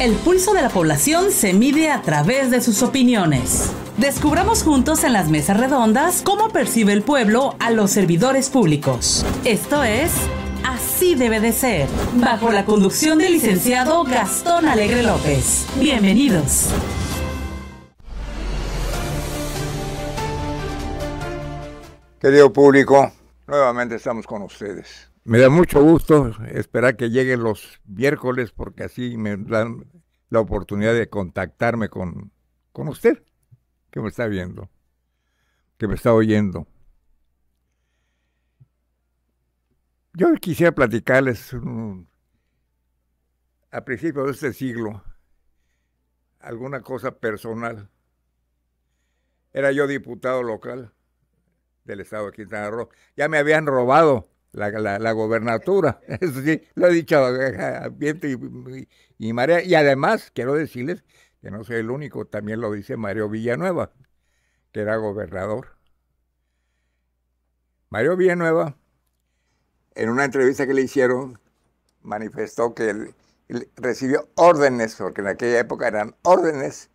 El pulso de la población se mide a través de sus opiniones. Descubramos juntos en las mesas redondas cómo percibe el pueblo a los servidores públicos. Esto es Así debe de ser, bajo la conducción del licenciado Gastón Alegre López. Bienvenidos. Querido público, nuevamente estamos con ustedes. Me da mucho gusto esperar que lleguen los miércoles porque así me dan la oportunidad de contactarme con, con usted, que me está viendo, que me está oyendo. Yo quisiera platicarles a principios de este siglo alguna cosa personal. Era yo diputado local del estado de Quintana Roo. Ya me habían robado la, gobernatura. sí, lo ha dicho y, y, y Y además, quiero decirles que no soy el único, también lo dice Mario Villanueva, que era gobernador. Mario Villanueva, en una entrevista que le hicieron, manifestó que recibió órdenes, porque en aquella época eran órdenes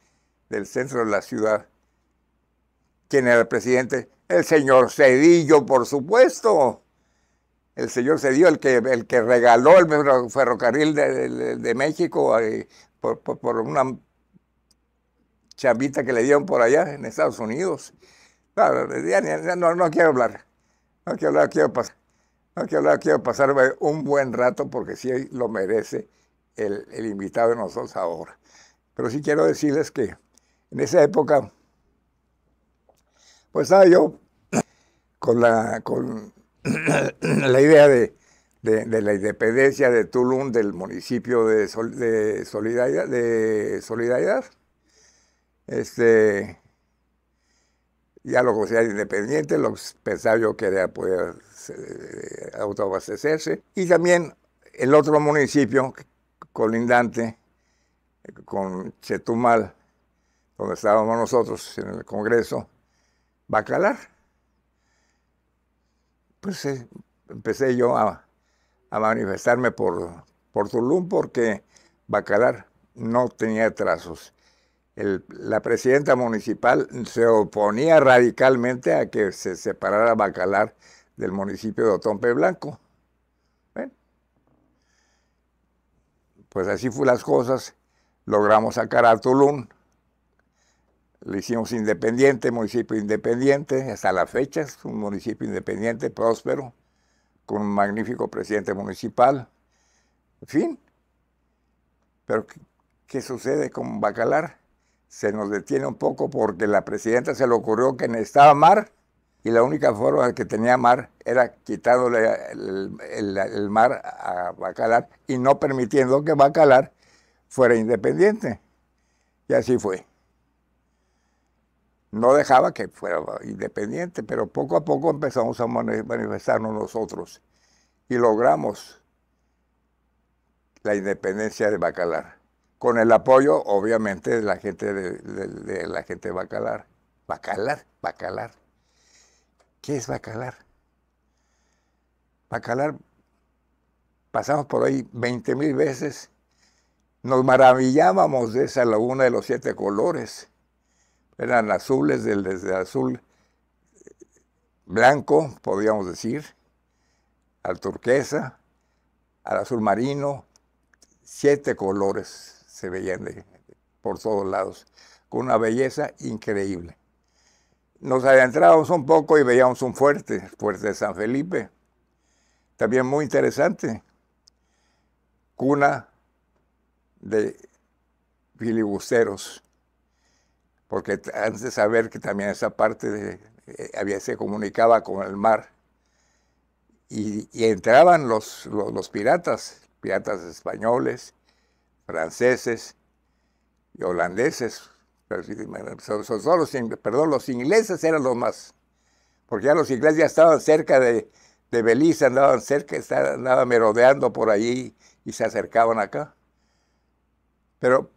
del centro de la ciudad. Quien era el presidente? El señor Cedillo, por supuesto el Señor se dio, el que, el que regaló el ferrocarril de, México eh, por, una chavita que le dieron por allá en Estados Unidos. no, no, quiero hablar, no quiero hablar, quiero pasar. un buen rato porque sí lo merece el, invitado de nosotros ahora. Pero sí quiero decirles que en esa época, pues estaba yo con la, con la idea de, la independencia de Tulum del municipio de, Solidaridad. De Solidaridad. Este, ya lo sea independiente, lo pensaba yo que poder eh, autoabastecerse. Y también el otro municipio colindante con Chetumal, donde estábamos nosotros en el Congreso, Bacalar pues eh, empecé yo a, manifestarme por, por, Tulum porque Bacalar no tenía trazos. la presidenta municipal se oponía radicalmente a que se separara Bacalar del municipio de Otompe Blanco. pues así fue las cosas. Logramos sacar a Tulum lo hicimos independiente, municipio independiente, hasta la fecha es un municipio independiente, próspero, con un magnífico presidente municipal. En fin. Pero ¿qué, sucede con Bacalar? Se nos detiene un poco porque la presidenta se le ocurrió que necesitaba mar y la única forma que tenía mar era quitándole el, mar a Bacalar y no permitiendo que Bacalar fuera independiente. Y así fue no dejaba que fuera independiente, pero poco a poco empezamos a manifestarnos nosotros y logramos la independencia de Bacalar, con el apoyo obviamente de la gente de, Bacalar. Bacalar, Bacalar. ¿Qué es Bacalar? Bacalar, pasamos por ahí 20 mil veces, nos maravillábamos de esa laguna de los siete colores eran azules, desde desde azul blanco, podríamos decir, al turquesa, al azul marino, siete colores se veían por todos lados, con una belleza increíble. Nos adentramos un poco y veíamos un fuerte, fuerte de San Felipe, también muy interesante, cuna de filibusteros porque antes de saber que también esa parte eh, había, se comunicaba con el mar, y, entraban los, los, piratas, piratas españoles, franceses y holandeses, perdón, los ingleses eran los más, porque ya los ingleses ya estaban cerca de, de Belice, andaban cerca, andaban merodeando por allí y se acercaban acá. Pero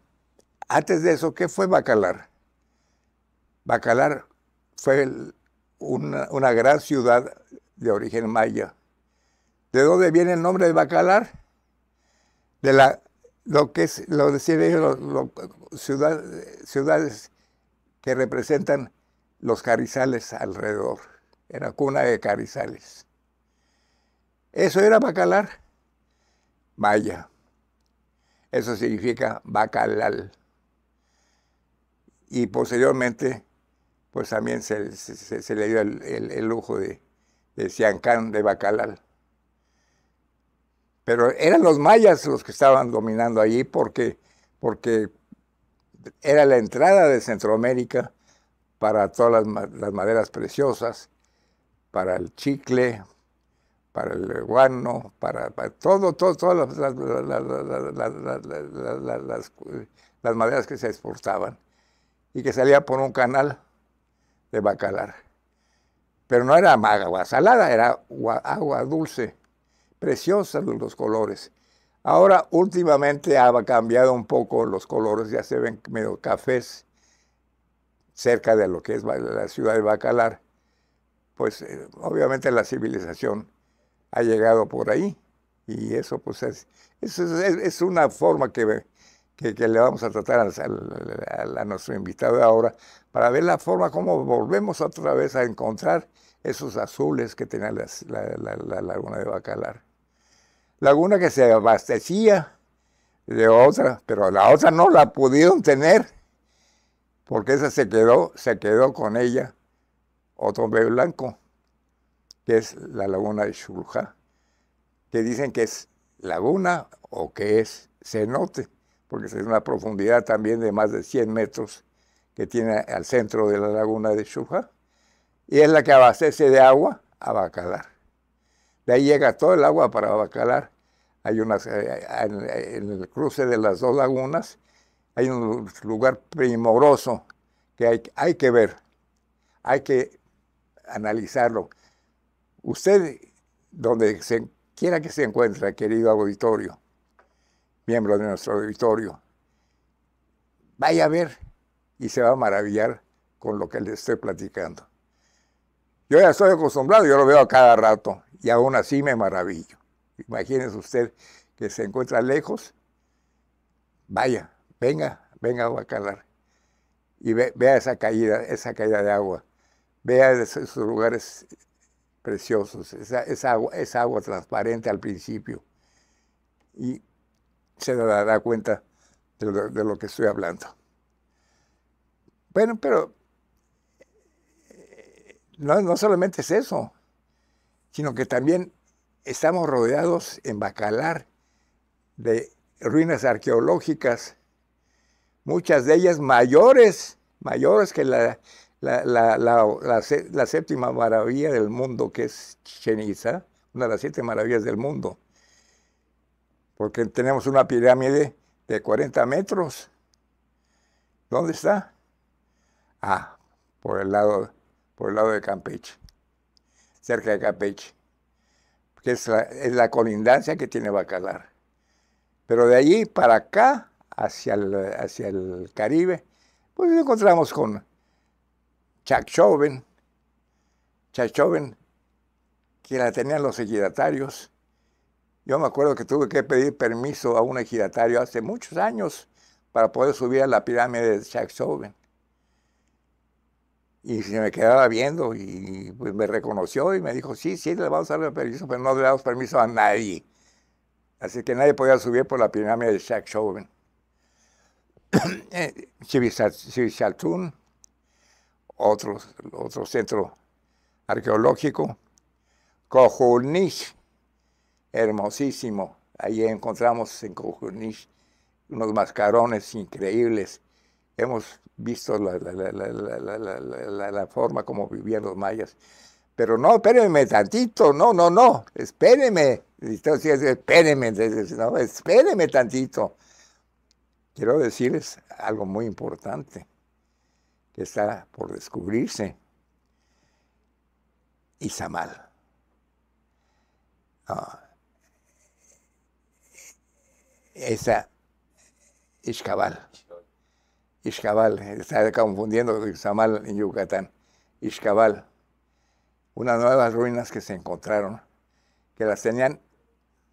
antes de eso, ¿qué fue Bacalar? Bacalar fue una, gran ciudad de origen maya. ¿De dónde viene el nombre de Bacalar? De la, lo que es, lo, decían lo ciudad, ciudades que representan los carizales alrededor. Era cuna de carizales. Eso era Bacalar, maya. Eso significa Bacalal. Y posteriormente pues también se, le dio el, lujo de, Ciancán, de Bacalal. Pero eran los mayas los que estaban dominando allí porque, porque era la entrada de Centroamérica para todas las, maderas preciosas, para el chicle, para el guano, para, todo, todo, todas las, las maderas que se exportaban y que salía por un canal de bacalar. Pero no era agua salada, era agua, dulce, preciosa los colores. Ahora últimamente ha cambiado un poco los colores, ya se ven medio cafés cerca de lo que es la ciudad de Bacalar. Pues eh, obviamente la civilización ha llegado por ahí y eso pues es, es una forma que que, le vamos a tratar a nuestro invitado ahora, para ver la forma como volvemos otra vez a encontrar esos azules que tenía la, laguna de Bacalar. Laguna que se abastecía de otra, pero la otra no la pudieron tener, porque esa se quedó, se quedó con ella otro hombre blanco, que es la laguna de Shulja, que dicen que es laguna o que es cenote porque es una profundidad también de más de 100 metros que tiene al centro de la laguna de Chuja, y es la que abastece de agua a Bacalar. De ahí llega todo el agua para Bacalar. Hay unas, eh, en el cruce de las dos lagunas hay un lugar primoroso que hay, hay que ver, hay que analizarlo. Usted, donde quiera que se encuentre, querido auditorio, miembro de nuestro auditorio. Vaya a ver y se va a maravillar con lo que le estoy platicando. Yo ya estoy acostumbrado, yo lo veo a cada rato y aún así me maravillo. Imagínese usted que se encuentra lejos, vaya, venga, venga a Bacalar y vea esa caída, esa caída de agua, vea esos lugares preciosos, esa, agua, esa agua transparente al principio. Y se dará cuenta de lo, que estoy hablando. Bueno, pero eh, no, solamente es eso, sino que también estamos rodeados en Bacalar de ruinas arqueológicas, muchas de ellas mayores, mayores que la, la, la séptima maravilla del mundo, que es Cheniza, una de las siete maravillas del mundo porque tenemos una pirámide de 40 metros. ¿Dónde está? Ah, por el lado, por el lado de Campeche, cerca de Campeche, que es la, colindancia que tiene Bacalar. Pero de allí para acá, hacia el, hacia el Caribe, pues nos encontramos con Chacchoven, Chacchoven, que la tenían los ejidatarios, yo me acuerdo que tuve que pedir permiso a un ejidatario hace muchos años para poder subir a la pirámide de Chauvin. Y se me quedaba viendo y pues, me reconoció y me dijo, sí, sí, le vamos a dar permiso, pero no le damos permiso a nadie. Así que nadie podía subir por la pirámide de jack Chauvin. otro, otro centro arqueológico. Cojunich, hermosísimo. Ahí encontramos en Cojunich unos mascarones increíbles. Hemos visto la, forma como vivían los mayas. Pero no, espérenme tantito, no, no, no, espérenme. espérenme, no, espérenme tantito. Quiero decirles algo muy importante que está por descubrirse. Isamal Ah esa Ixcabal. Ixcabal, está confundiendo Ixamal en Yucatán. Ixcabal, unas nuevas ruinas que se encontraron, que las tenían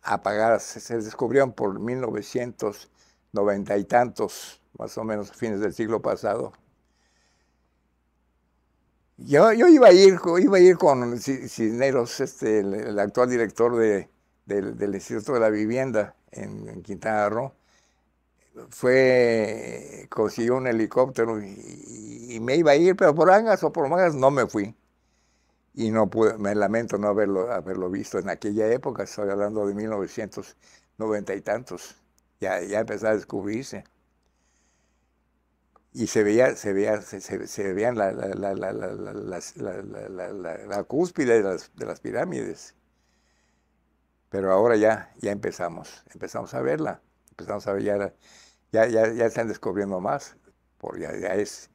apagadas, se descubrieron por 1990 y tantos, más o menos fines del siglo pasado. Yo, yo iba a ir, iba a ir con Cisneros, este, el actual director de, del, Instituto de la Vivienda en, Quintana Roo, fue, consiguió un helicóptero y, me iba a ir, pero por angas o por mangas no me fui. Y no pude, me lamento no haberlo, haberlo visto en aquella época, estoy hablando de 1990 y tantos, ya, ya empezaba a descubrirse y se veía se veía se, veían la, cúspide de las, de las pirámides pero ahora ya, ya empezamos, empezamos a verla, empezamos a ver, ya, ya, están descubriendo más, porque ya, es,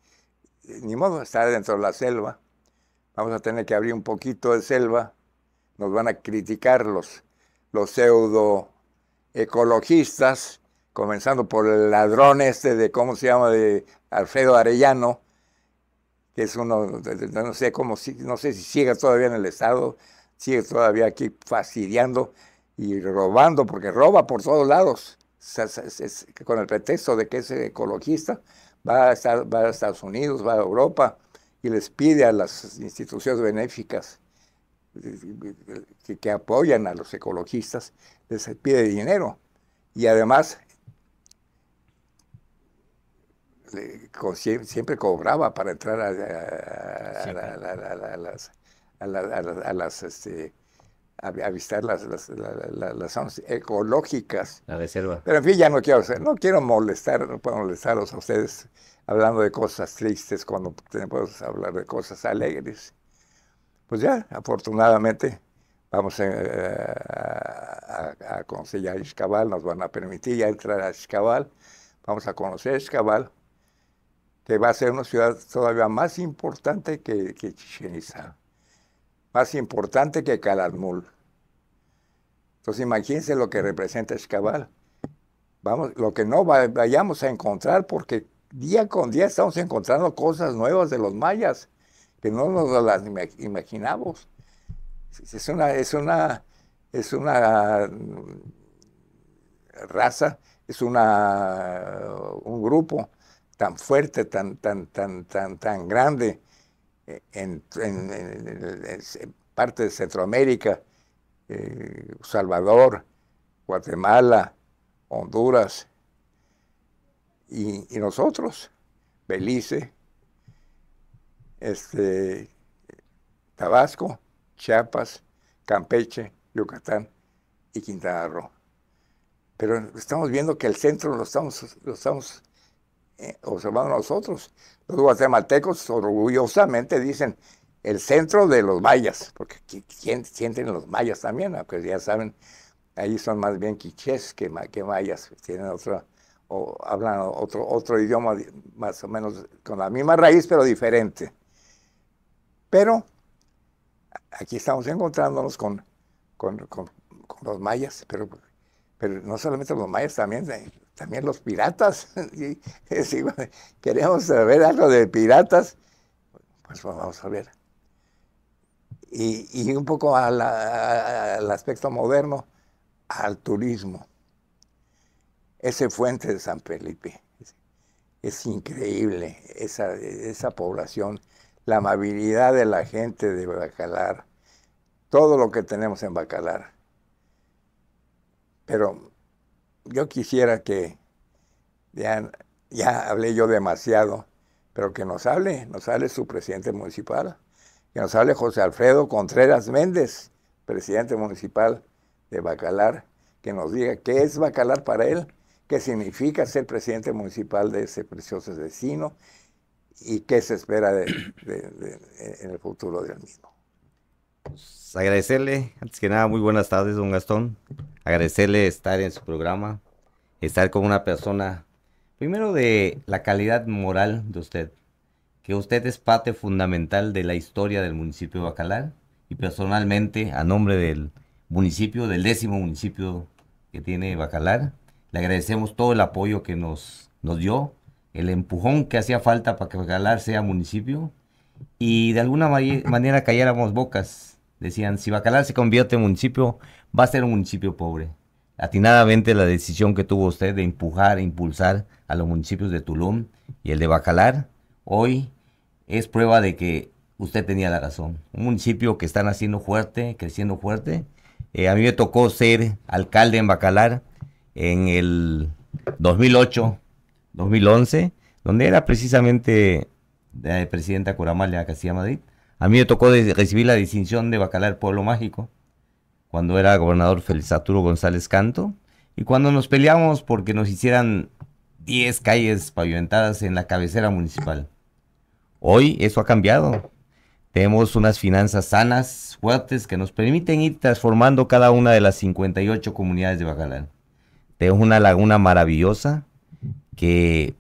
ni modo, estar dentro de la selva, vamos a tener que abrir un poquito de selva, nos van a criticar los, los pseudo ecologistas, comenzando por el ladrón este de, ¿cómo se llama?, de Alfredo Arellano, que es uno, no sé cómo, no sé si sigue todavía en el Estado, sigue todavía aquí fastidiando, y robando, porque roba por todos lados, con el pretexto de que ese ecologista, va a, Estados Unidos, va a Europa y les pide a las instituciones benéficas que, que apoyan a los ecologistas, les pide dinero. Y además siempre cobraba para entrar a, las, avistar las, zonas ecológicas. La reserva. Pero en fin, ya no quiero, no quiero molestar, no puedo molestarlos a ustedes hablando de cosas tristes cuando podemos hablar de cosas alegres. Pues ya, afortunadamente, vamos eh, a, a, a nos van a permitir ya entrar a Xcabal, vamos a conocer Xcabal, que va a ser una ciudad todavía más importante que, que Chichen Itza más importante que Calatmul. Entonces imagínense lo que representa Escabal. Vamos, lo que no vayamos a encontrar, porque día con día estamos encontrando cosas nuevas de los mayas que no nos las imaginamos. Es una, es una, es una mm, raza, es una, un grupo tan fuerte, tan, tan, tan, tan, tan grande, en, en, parte de Centroamérica, eh, Salvador, Guatemala, Honduras, y, nosotros, Belice, este, Tabasco, Chiapas, Campeche, Yucatán y Quintana Roo. Pero estamos viendo que el centro lo estamos, lo estamos eh, observando nosotros. Los guatemaltecos orgullosamente dicen el centro de los mayas, porque sienten los mayas también? pues ya saben, ahí son más bien quichés que, mayas, tienen otra, o hablan otro, otro idioma más o menos con la misma raíz, pero diferente. Pero aquí estamos encontrándonos con, con los mayas, pero pero no solamente los mayas, también, eh, también los piratas. si queremos saber algo de piratas, pues vamos a ver. Y, un poco al aspecto moderno, al turismo. Ese fuente de San Felipe. Es increíble esa población, la amabilidad de la gente de Bacalar, todo lo que tenemos en Bacalar pero yo quisiera que, ya, ya hablé yo demasiado, pero que nos hable, nos hable su presidente municipal, que nos hable José Alfredo Contreras Méndez, presidente municipal de Bacalar, que nos diga qué es Bacalar para él, qué significa ser presidente municipal de ese precioso vecino y qué se espera en el futuro del mismo pues agradecerle, antes que nada, muy buenas tardes, don Gastón. Agradecerle estar en su programa, estar con una persona, primero de la calidad moral de usted, que usted es parte fundamental de la historia del municipio de Bacalar y personalmente, a nombre del municipio, del décimo municipio que tiene Bacalar, le agradecemos todo el apoyo que nos, nos dio, el empujón que hacía falta para que Bacalar sea municipio y de alguna manera calláramos bocas Decían, si Bacalar se convierte en municipio, va a ser un municipio pobre. Atinadamente la decisión que tuvo usted de empujar e impulsar a los municipios de Tulum y el de Bacalar, hoy es prueba de que usted tenía la razón. Un municipio que está naciendo fuerte, creciendo fuerte. Eh, a mí me tocó ser alcalde en Bacalar en el 2008, 2011, donde era precisamente la presidenta Coramal de castilla Madrid. A mí me tocó recibir la distinción de Bacalar Pueblo Mágico, cuando era gobernador Félix Arturo González Canto, y cuando nos peleamos porque nos hicieran 10 calles pavimentadas en la cabecera municipal. Hoy eso ha cambiado. Tenemos unas finanzas sanas, fuertes, que nos permiten ir transformando cada una de las 58 comunidades de Bacalar. Tenemos una laguna maravillosa que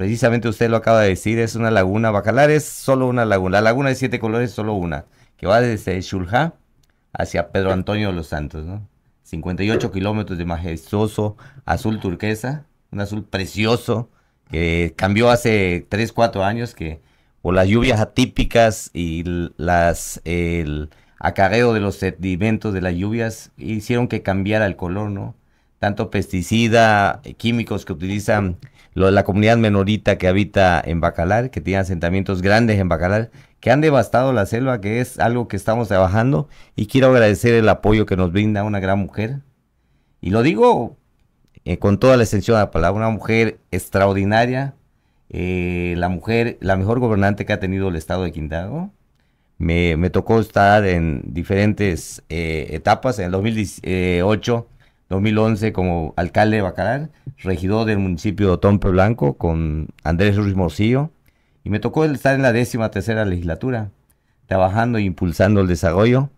Precisamente usted lo acaba de decir, es una laguna. Bacalar es solo una laguna. La laguna de siete colores es solo una, que va desde Chulja hacia Pedro Antonio de los Santos, ¿no? 58 kilómetros de majestuoso azul turquesa, un azul precioso que cambió hace 3, 4 años que por las lluvias atípicas y las el acarreo de los sedimentos de las lluvias hicieron que cambiara el color, ¿no? Tanto pesticida, químicos que utilizan lo de la comunidad menorita que habita en Bacalar, que tiene asentamientos grandes en Bacalar, que han devastado la selva, que es algo que estamos trabajando y quiero agradecer el apoyo que nos brinda una gran mujer. Y lo digo eh, con toda la extensión de la palabra, una mujer extraordinaria, eh, la mujer, la mejor gobernante que ha tenido el estado de Quintana me, tocó estar en diferentes eh, etapas. En el 2018 2011 como alcalde de Bacalar, regidor del municipio de Tompe Blanco con Andrés Ruiz Morcillo, y me tocó estar en la décima tercera legislatura, trabajando e impulsando el desarrollo.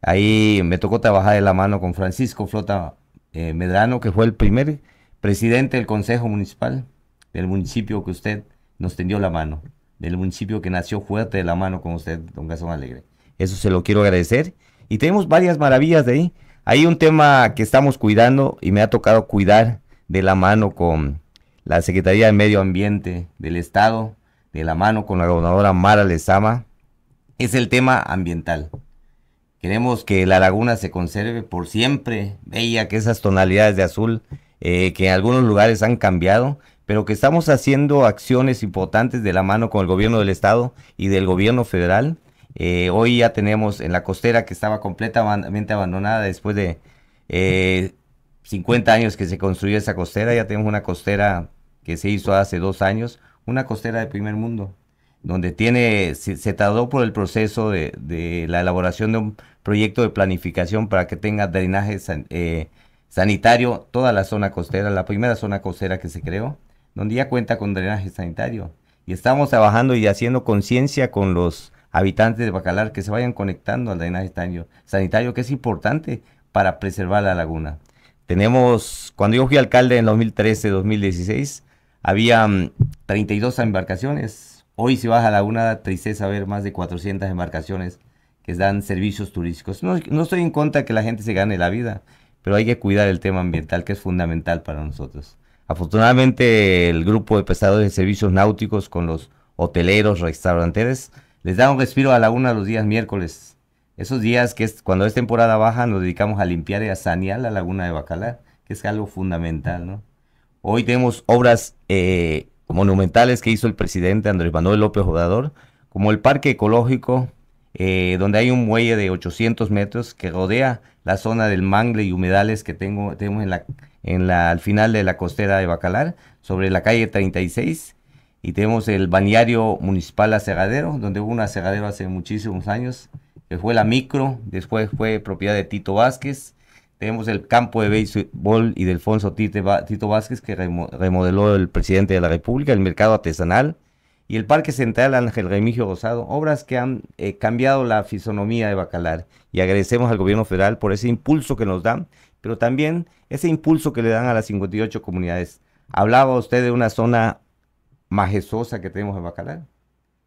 Ahí me tocó trabajar de la mano con Francisco Flota eh, Medrano, que fue el primer presidente del Consejo Municipal del municipio que usted nos tendió la mano, del municipio que nació fuerte de la mano con usted, don Gasón Alegre. Eso se lo quiero agradecer. Y tenemos varias maravillas de ahí. Hay un tema que estamos cuidando y me ha tocado cuidar de la mano con la Secretaría de Medio Ambiente del Estado, de la mano con la gobernadora Mara Lezama, es el tema ambiental. Queremos que la laguna se conserve por siempre, bella, que esas tonalidades de azul eh, que en algunos lugares han cambiado, pero que estamos haciendo acciones importantes de la mano con el gobierno del Estado y del gobierno federal eh, hoy ya tenemos en la costera que estaba completamente abandonada después de 50 eh, años que se construyó esa costera, ya tenemos una costera que se hizo hace dos años, una costera de primer mundo, donde tiene, se, tardó por el proceso de, la elaboración de un proyecto de planificación para que tenga drenaje eh, sanitario toda la zona costera, la primera zona costera que se creó, donde ya cuenta con drenaje sanitario. Y estamos trabajando y haciendo conciencia con los habitantes de Bacalar que se vayan conectando al drenaje sanitario, que es importante para preservar la laguna. Tenemos, cuando yo fui alcalde en 2013-2016, había 32 mm, embarcaciones. Hoy se baja a Laguna tristeza ver más de 400 embarcaciones que dan servicios turísticos. No, estoy en contra de que la gente se gane la vida, pero hay que cuidar el tema ambiental que es fundamental para nosotros. Afortunadamente el grupo de prestadores de servicios náuticos con los hoteleros, restauranteros, les da un respiro a la laguna los días miércoles. Esos días que es, cuando es temporada baja nos dedicamos a limpiar y a sanear la laguna de Bacalar, que es algo fundamental, ¿no? Hoy tenemos obras eh, monumentales que hizo el presidente Andrés Manuel López Obrador, como el Parque Ecológico, eh, donde hay un muelle de 800 metros que rodea la zona del mangle y humedales que tengo, tenemos en la, en la, al final de la costera de Bacalar, sobre la calle 36, y tenemos el Baniario municipal Asegadero, donde hubo un asegadero hace muchísimos años, que fue la micro, después fue propiedad de Tito Vázquez. Tenemos el campo de béisbol y de Alfonso Tito Vázquez, que remodeló el presidente de la República, el mercado artesanal y el Parque Central Ángel Remigio Rosado, obras que han eh, cambiado la fisonomía de Bacalar. Y agradecemos al gobierno federal por ese impulso que nos dan, pero también ese impulso que le dan a las 58 comunidades. Hablaba usted de una zona majestuosa que tenemos en Bacalar.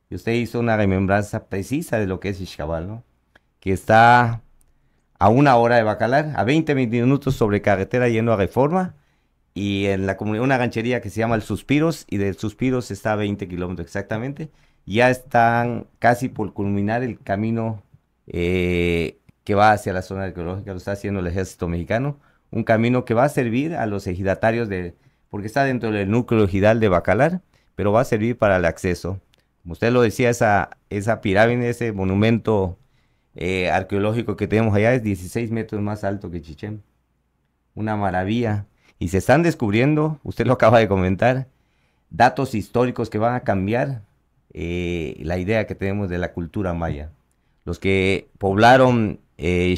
Y usted hizo una remembranza precisa de lo que es Ixcabal, ¿no? Que está a una hora de Bacalar, a 20 minutos sobre carretera yendo a Reforma, y en la comunidad, una ganchería que se llama El Suspiros, y del Suspiros está a 20 kilómetros exactamente. Ya están casi por culminar el camino eh, que va hacia la zona arqueológica, lo está haciendo el ejército mexicano, un camino que va a servir a los ejidatarios de, porque está dentro del núcleo ejidal de Bacalar, pero va a servir para el acceso. Como usted lo decía, esa, esa pirámide, ese monumento eh, arqueológico que tenemos allá es 16 metros más alto que Chichén. Una maravilla. Y se están descubriendo, usted lo acaba de comentar, datos históricos que van a cambiar eh, la idea que tenemos de la cultura maya. Los que poblaron eh,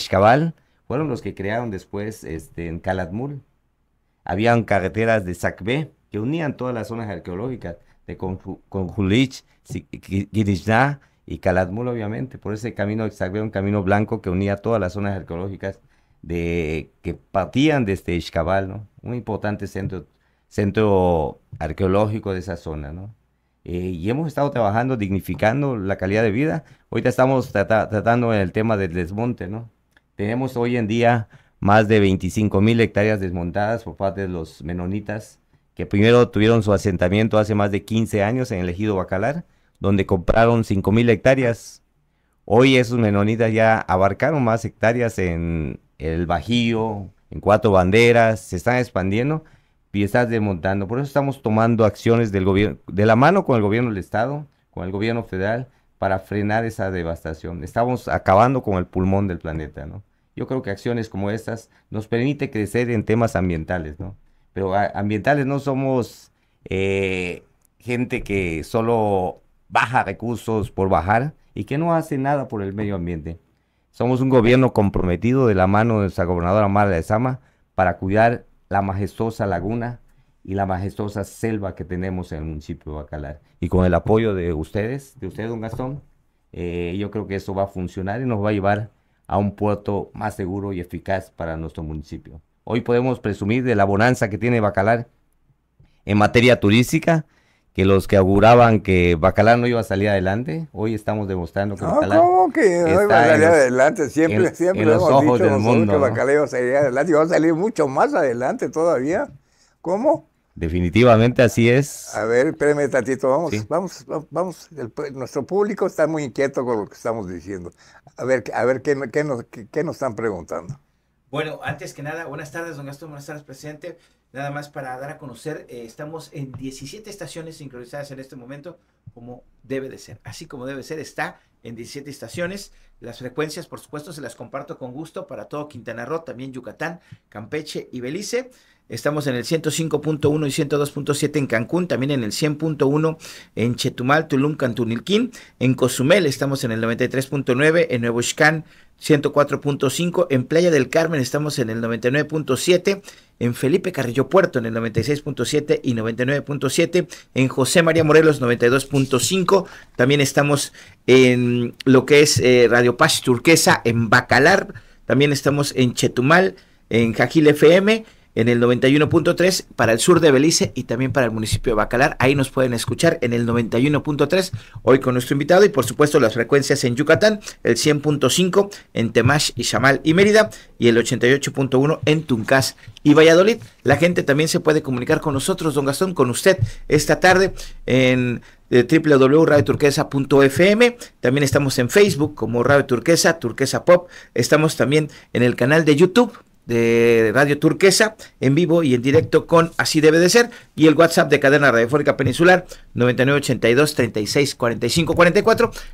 fueron los que crearon después este, en Calatmul. Habían carreteras de Sacbé que unían todas las zonas arqueológicas de Conjulich, Girishná y Calatmul, obviamente. Por ese camino exacto, un camino blanco que unía todas las zonas arqueológicas de, que partían desde este Ixcabal, ¿no? Un importante centro, centro arqueológico de esa zona, ¿no? Eh, y hemos estado trabajando, dignificando la calidad de vida. Ahorita estamos tratando el tema del desmonte, ¿no? Tenemos hoy en día más de 25 mil hectáreas desmontadas por parte de los menonitas que primero tuvieron su asentamiento hace más de 15 años en el ejido Bacalar, donde compraron 5.000 hectáreas. Hoy esos menonitas ya abarcaron más hectáreas en el Bajío, en Cuatro Banderas, se están expandiendo y están desmontando. Por eso estamos tomando acciones del gobierno, de la mano con el gobierno del Estado, con el gobierno federal, para frenar esa devastación. Estamos acabando con el pulmón del planeta, ¿no? Yo creo que acciones como estas nos permite crecer en temas ambientales, ¿no? pero ambientales no somos eh, gente que solo baja recursos por bajar y que no hace nada por el medio ambiente. Somos un gobierno comprometido de la mano de nuestra gobernadora Mara de Sama para cuidar la majestuosa laguna y la majestuosa selva que tenemos en el municipio de Bacalar. Y con el apoyo de ustedes, de ustedes don Gastón, eh, yo creo que eso va a funcionar y nos va a llevar a un puerto más seguro y eficaz para nuestro municipio. Hoy podemos presumir de la bonanza que tiene Bacalar en materia turística, que los que auguraban que Bacalar no iba a salir adelante, hoy estamos demostrando que no, Bacalar ¿cómo que no iba a salir adelante? Siempre, siempre hemos dicho del mundo, que Bacalar iba a salir adelante Iba a salir mucho más adelante todavía. ¿Cómo? Definitivamente así es. A ver, espérame tantito, vamos, vamos, vamos, nuestro público está muy inquieto con lo que estamos diciendo. A ver, a ver, ¿qué, qué qué nos están preguntando? Bueno, antes que nada, buenas tardes, don Gastón, buenas tardes, presidente. Nada más para dar a conocer, eh, estamos en 17 estaciones sincronizadas en este momento, como debe de ser. Así como debe ser, está en 17 estaciones. Las frecuencias, por supuesto, se las comparto con gusto para todo Quintana Roo, también Yucatán, Campeche y Belice. Estamos en el 105.1 y 102.7 en Cancún, también en el 100.1 en Chetumal, Tulum, Cantunilquín. En Cozumel estamos en el 93.9, en Nuevo Xcán 104.5, en Playa del Carmen estamos en el 99.7, en Felipe Carrillo Puerto en el 96.7 y 99.7, en José María Morelos 92.5, también estamos en lo que es eh, Radio Paz Turquesa, en Bacalar, también estamos en Chetumal, en Jajil FM en el 91.3 para el sur de Belice y también para el municipio de Bacalar. Ahí nos pueden escuchar en el 91.3 hoy con nuestro invitado y por supuesto las frecuencias en Yucatán, el 100.5 en Temash y Chamal y Mérida y el 88.1 en Tuncas y Valladolid. La gente también se puede comunicar con nosotros, don Gastón, con usted esta tarde en eh, www.radioturquesa.fm. También estamos en Facebook como Radio Turquesa, Turquesa Pop. Estamos también en el canal de YouTube de Radio Turquesa en vivo y en directo con Así debe de ser y el WhatsApp de Cadena Radiofónica Peninsular 9982 36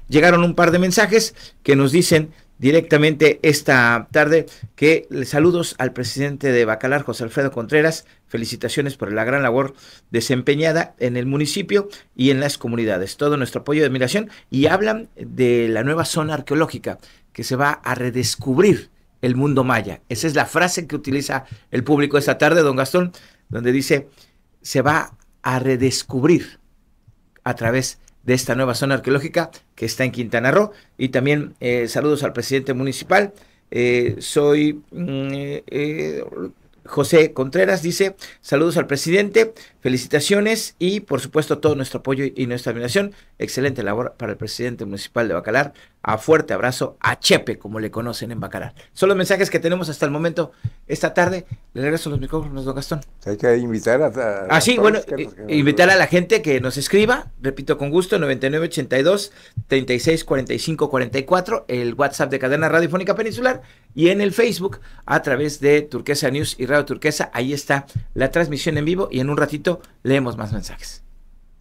Llegaron un par de mensajes que nos dicen directamente esta tarde que saludos al presidente de Bacalar, José Alfredo Contreras, felicitaciones por la gran labor desempeñada en el municipio y en las comunidades. Todo nuestro apoyo y admiración y hablan de la nueva zona arqueológica que se va a redescubrir el mundo maya. Esa es la frase que utiliza el público esta tarde, don Gastón, donde dice, se va a redescubrir a través de esta nueva zona arqueológica que está en Quintana Roo. Y también eh, saludos al presidente municipal. Eh, soy mm, eh, José Contreras dice, saludos al presidente, felicitaciones y por supuesto todo nuestro apoyo y nuestra admiración. Excelente labor para el presidente municipal de Bacalar. A fuerte abrazo a Chepe, como le conocen en Bacalar. Son los mensajes que tenemos hasta el momento esta tarde. Le regreso los micrófonos, don Gastón. Hay que invitar a... Ah, bueno, eh, invitar a la gente que nos escriba, repito con gusto, 9982-364544, el WhatsApp de Cadena Radiofónica Peninsular y en el Facebook a través de Turquesa News y Radio Turquesa. Ahí está la transmisión en vivo y en un ratito leemos más mensajes.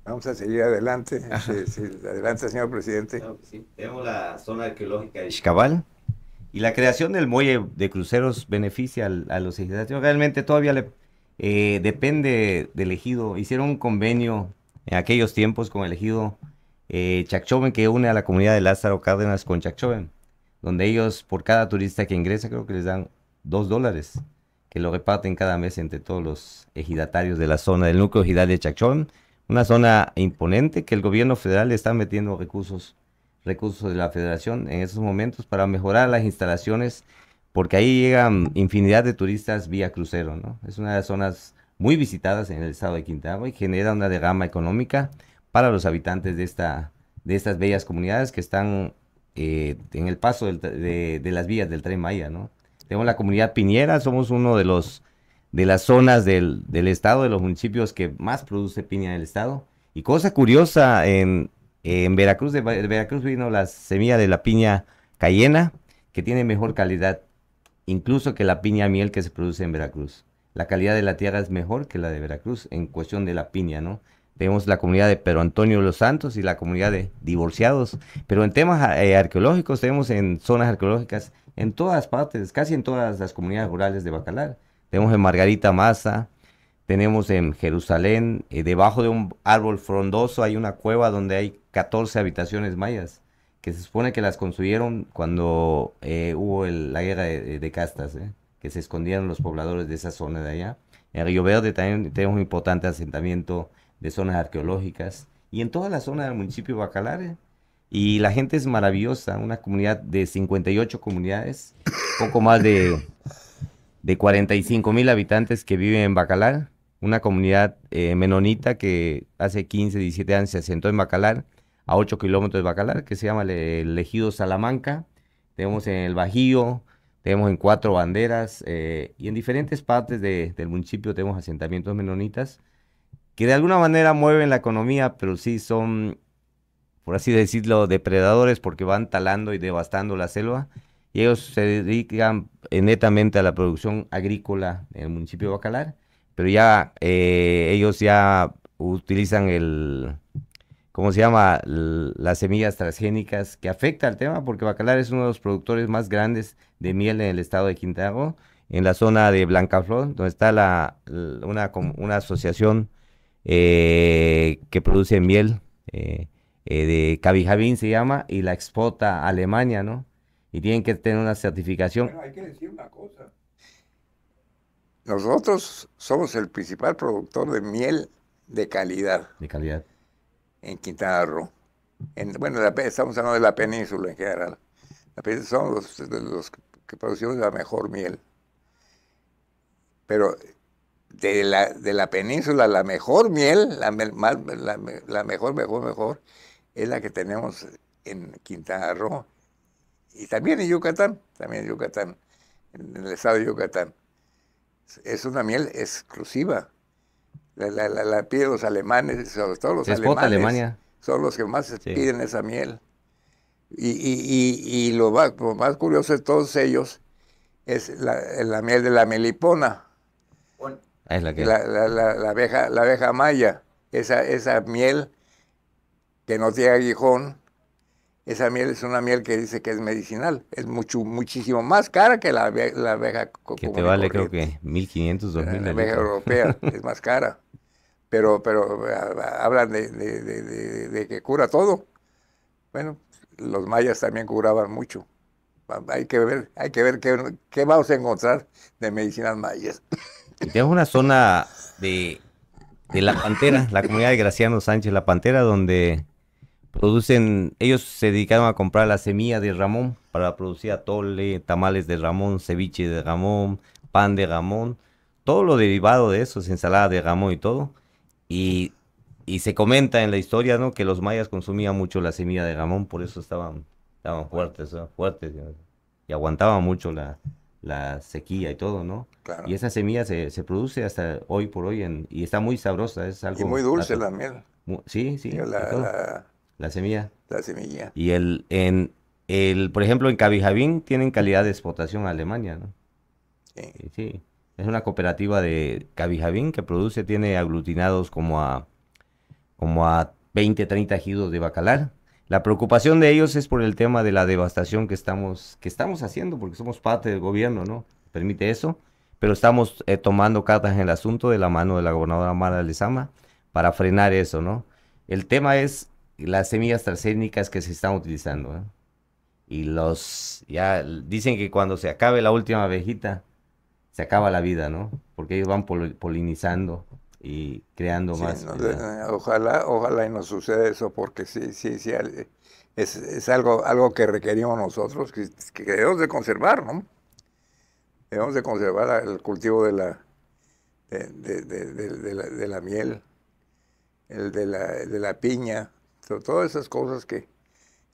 Vamos a seguir adelante. adelante, señor presidente. Tenemos la zona arqueológica de Xcabal y la creación del muelle de cruceros beneficia a los ejidatarios. Realmente todavía le, eh, depende del ejido. Hicieron un convenio en aquellos tiempos con el ejido eh, que une a la comunidad de Lázaro Cárdenas con Chacchoven donde ellos por cada turista que ingresa creo que les dan dos dólares, que lo reparten cada mes entre todos los ejidatarios de la zona del núcleo ejidal de Chachón, una zona imponente que el gobierno federal está metiendo recursos, recursos de la federación en esos momentos para mejorar las instalaciones, porque ahí llegan infinidad de turistas vía crucero, ¿no? Es una de las zonas muy visitadas en el estado de Quintana y genera una derrama económica para los habitantes de, esta, de estas bellas comunidades que están eh, en el paso de, las vías del Tren Maya, ¿no? Tenemos la comunidad piñera, somos uno de los de las zonas del, estado, de los municipios que más produce piña en el estado. Y cosa curiosa, en, en Veracruz, Veracruz vino la semilla de la piña cayena, que tiene mejor calidad, incluso que la piña miel que se produce en Veracruz. La calidad de la tierra es mejor que la de Veracruz en cuestión de la piña, ¿no? Tenemos la comunidad de Pedro Antonio los Santos y la comunidad de divorciados. Pero en temas eh, arqueológicos, tenemos en zonas arqueológicas en todas partes, casi en todas las comunidades rurales de Bacalar. Tenemos en Margarita Maza, tenemos en Jerusalén, eh, debajo de un árbol frondoso hay una cueva donde hay 14 habitaciones mayas, que se supone que las construyeron cuando eh, hubo la guerra de, castas, que se escondieron los pobladores de esa zona de allá. En Río Verde también tenemos un importante asentamiento de zonas arqueológicas y en toda la zona del municipio de Bacalar. ¿eh? Y la gente es maravillosa, una comunidad de 58 comunidades, poco más de, de 45 mil habitantes que viven en Bacalar, una comunidad eh, menonita que hace 15, 17 años se asentó en Bacalar, a 8 kilómetros de Bacalar, que se llama el ejido Salamanca. Tenemos en el Bajío, tenemos en cuatro banderas eh, y en diferentes partes del municipio tenemos asentamientos menonitas que de alguna manera mueven la economía, pero sí son, por así decirlo, depredadores porque van talando y devastando la selva. Y ellos se dedican netamente a la producción agrícola en el municipio de Bacalar, pero ya eh, ellos ya utilizan el, ¿cómo se llama? las semillas transgénicas que afecta al tema porque Bacalar es uno de los productores más grandes de miel en el estado de Quintana en la zona de Blancaflor, donde está una, una asociación eh, que produce miel, eh, eh, de Cabijabín se llama, y la exporta a Alemania, ¿no? Y tienen que tener una certificación. hay que decir una cosa. Nosotros somos el principal productor de miel de calidad. De calidad. En Quintana Roo. En, bueno, estamos hablando de la península en general. La península somos los, los que producimos la mejor miel. Pero de la, de la península, la mejor miel, la, mejor, mejor, mejor, es la que tenemos en Quintana Roo y también en Yucatán, también en Yucatán, en el estado de Yucatán. Es una miel exclusiva. La, piden los alemanes, sobre todo los alemanes. Alemania. Son los que más piden esa miel. Y, y, y, lo, lo, más, curioso de todos ellos es la miel de la melipona Ah, la, la, abeja, la abeja maya, esa, esa miel que no tiene aguijón, esa miel es una miel que dice que es medicinal. Es mucho, muchísimo más cara que la, la abeja Que te vale creo que 1500 o La, la abeja europea es más cara. Pero, pero ah, hablan de, que cura todo. Bueno, los mayas también curaban mucho. Ah, hay que ver, hay que ver qué, qué vamos a encontrar de medicinas mayas. Tenemos una zona de, La Pantera, la comunidad de Graciano Sánchez La Pantera, donde producen, ellos se dedicaron a comprar la semilla de Ramón para producir atole, tamales de Ramón, ceviche de Ramón, pan de Ramón, todo lo derivado de eso, ensalada de Ramón y todo. Y, se comenta en la historia, ¿no? Que los mayas consumían mucho la semilla de Ramón, por eso estaban, fuertes, fuertes y aguantaban mucho la, la sequía y todo, ¿no? Claro. Y esa semilla se, produce hasta hoy por hoy en, y está muy sabrosa, es algo... Y muy dulce la, miel. sí, sí. La, semilla. La semilla. Y el, en, el, por ejemplo, en Cabijabín tienen calidad de exportación a Alemania, ¿no? Sí. Eh, sí. Es una cooperativa de Cabijabín que produce, tiene aglutinados como a, como a 20, 30 ejidos de bacalar la preocupación de ellos es por el tema de la devastación que estamos, que estamos haciendo, porque somos parte del gobierno, ¿no? Permite eso, pero estamos eh, tomando cartas en el asunto de la mano de la gobernadora Mara Lezama para frenar eso, ¿no? El tema es las semillas transgénicas que se están utilizando, ¿no? Y los, ya dicen que cuando se acabe la última abejita, se acaba la vida, ¿no? Porque ellos van polinizando y creando más. Eh, ojalá, ojalá y nos suceda eso, porque sí, sí, sí, es, algo, algo que requerimos nosotros, que, debemos de conservar, ¿no? Debemos de conservar el cultivo de la, de, la, miel, el de la, piña, todas esas cosas que,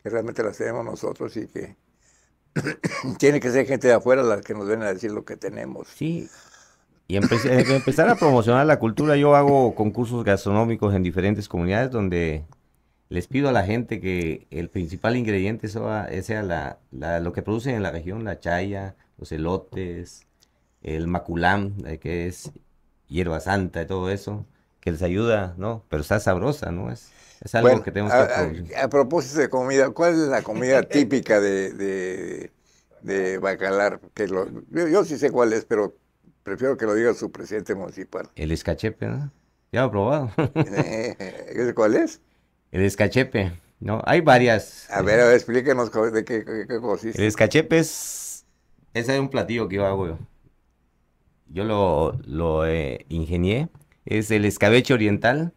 realmente las tenemos nosotros y que tiene que ser gente de afuera la que nos viene a decir lo que tenemos. Sí, y eh, empezar a promocionar la cultura, yo hago concursos gastronómicos en diferentes comunidades donde les pido a la gente que el principal ingrediente sea, sea la, lo que producen en la región, la chaya, los elotes, el maculam, eh, que es hierba santa y todo eso, que les ayuda, ¿no? Pero está sabrosa, ¿no? Es, algo que tenemos que... A, a, propósito de comida, ¿cuál es la comida típica de, de, Bacalar? Que yo sí sé cuál es, pero Prefiero que lo diga su presidente municipal. El escachepe, ¿no? Ya lo he probado. Eh, ¿Cuál es? El escachepe, ¿no? Hay varias. A ver, explíquenos de qué, qué, consiste. El escachepe es... Ese es un platillo que yo hago yo. Yo lo, eh, ingenié. Es el escabeche oriental,